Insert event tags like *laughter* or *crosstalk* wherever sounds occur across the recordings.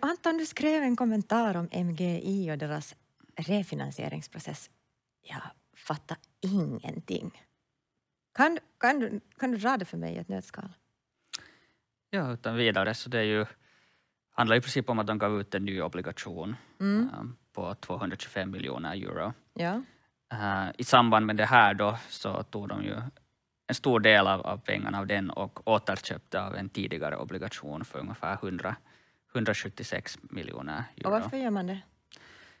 Anton, du skrev en kommentar om MGI och deras refinansieringsprocess. Jag fattar ingenting. Kan, kan, du, kan du dra det för mig i ett nötskal? Ja, utan vidare. Så det är ju, handlar i princip om att de gav ut en ny obligation mm. Eh, på 225 miljoner euro. Ja. Eh, I samband med det här då, så tog de ju en stor del av, av pengarna av den och återköpte av en tidigare obligation för ungefär 100 176 miljoner euro. Och varför gör man det?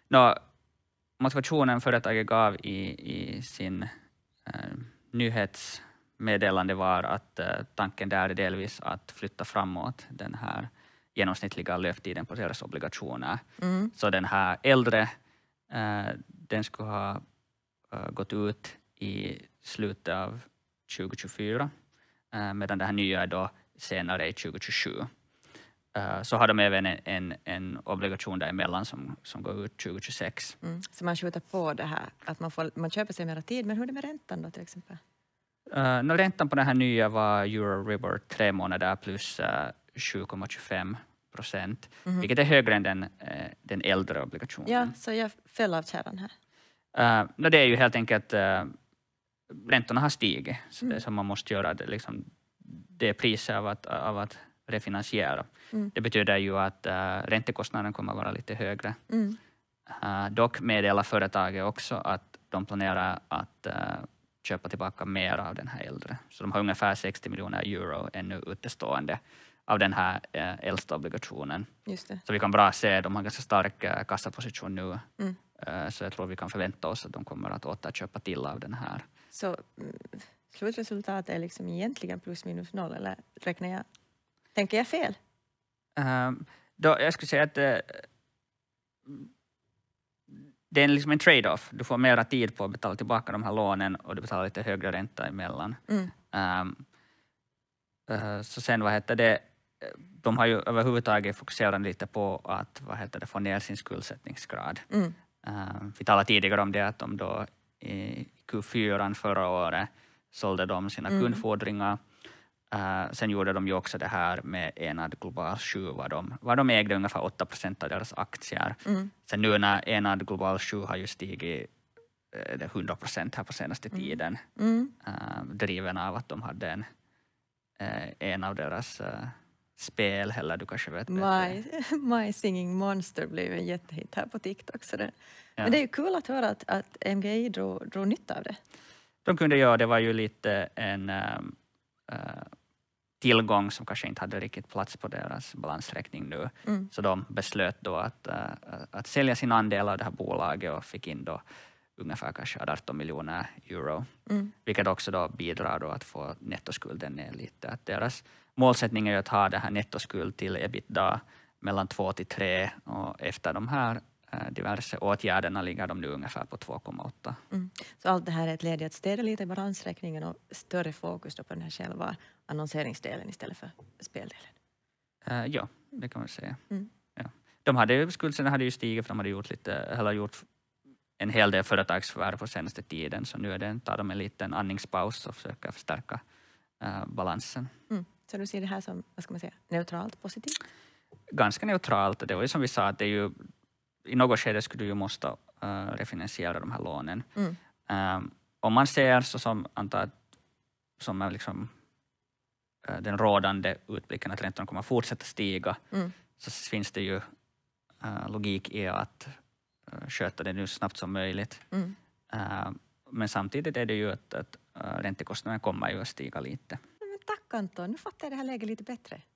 Nå, motivationen företaget gav i, i sin eh, nyhetsmeddelande var att eh, tanken där är delvis att flytta framåt den här genomsnittliga löptiden på deras obligationer. Mm. Så den här äldre, eh, den skulle ha eh, gått ut i slutet av 2024, eh, medan den här nya är då senare i 2027. Eh, så har de även en, en, en, obligation däremellan som, som går ut 2026. Mm. Så man skjuter på det här, att man, får, man köper sig mera tid, men hur är det med räntan då till exempel? Uh, no, räntan på den här nya var Euroribor tre månader plus uh, eh, 7,25 procent, mm -hmm. vilket är högre än den, uh, den äldre obligationen. Ja, så jag föll av kärran här. Uh, no, det är ju helt enkelt, uh, räntorna har stigit, så mm. det som man måste göra, det, liksom, det priset av att, av att refinansiera. Mm. Det betyder ju att uh, räntekostnaden kommer att vara lite högre. Mm. Uh, dock meddelar företaget också att de planerar att uh, köpa tillbaka mer av den här äldre. Så de har ungefär 60 miljoner euro ännu utestående av den här uh, äldsta obligationen. Så vi kan bra se, de har ganska stark kassaposition nu. Mm. Så jag tror vi kan förvänta oss att de kommer att återköpa till av den här. Så mm, slutresultatet är liksom egentligen plus minus noll, eller räknar jag Tänker jag fel? Um, då, jag skulle säga att uh, det är liksom en trade-off. Du får mera tid på att betala tillbaka de här lånen och du betalar lite högre ränta emellan. Mm. Um, uh, så sen, vad heter det, de har ju överhuvudtaget fokuserat lite på att vad heter det, få ner sin skuldsättningsgrad. Mm. Uh, vi talade tidigare om det att de då i Q4 förra året sålde de sina mm. kundfordringar Uh, sen gjorde de ju också det här med Enad Global 7, var de, var de ägde ungefär 8 procent av deras aktier. Mm. Sen nu när Enad Global 7 har ju stigit uh, eh, 100 procent här på senaste mm. tiden, mm. Uh, driven av att de hade en, en av deras spel, eller du kanske vet My, *laughs* My Singing Monster blev en jättehit här på TikTok. Så det, ja. Men det är ju kul cool att höra att, att MGI drog, drog nytta av det. De kunde göra, det var ju lite en um, tillgång som kanske inte hade riktigt plats på deras balansräkning nu. Mm. Så de beslöt då att, eh, att sälja sin andel av det här bolaget och fick in då ungefär kanske 18 miljoner euro, mm. vilket också då bidrar då att få nettoskulden ner lite. Att deras målsättning är att ha det här nettoskuld till ebitda mellan 2 till 3 och efter de här Eh, diverse åtgärderna ligger de nu ungefär på 2,8. Mm. Så allt det här är ett led i att städa lite i balansräkningen och större fokus på den här själva annonseringsdelen istället för speldelen? Uh, ja, det kan man säga. Mm. Ja. De hade, skuldsen hade ju stigit för de hade gjort, lite, eller gjort en hel del företagsförvärv på senaste tiden så nu är det, tar de en liten andningspaus och försöker förstärka uh, balansen. Mm. Så du ser det här som vad ska man säga, neutralt positivt? Ganska neutralt. Det var ju som vi sa, att det är ju i något skede skulle du ju måste uh, refinansiera de här lånen. Mm. Um, om man ser så som, antar, som är liksom, uh, den rådande utblicken att räntorna kommer fortsätta stiga, mm. så finns det ju uh, logik i att uh, sköta det nu så snabbt som möjligt. Mm. men samtidigt är det ju att, att räntekostnaderna kommer ju att stiga lite. Men tack Anton, nu fattar jag det här läget lite bättre.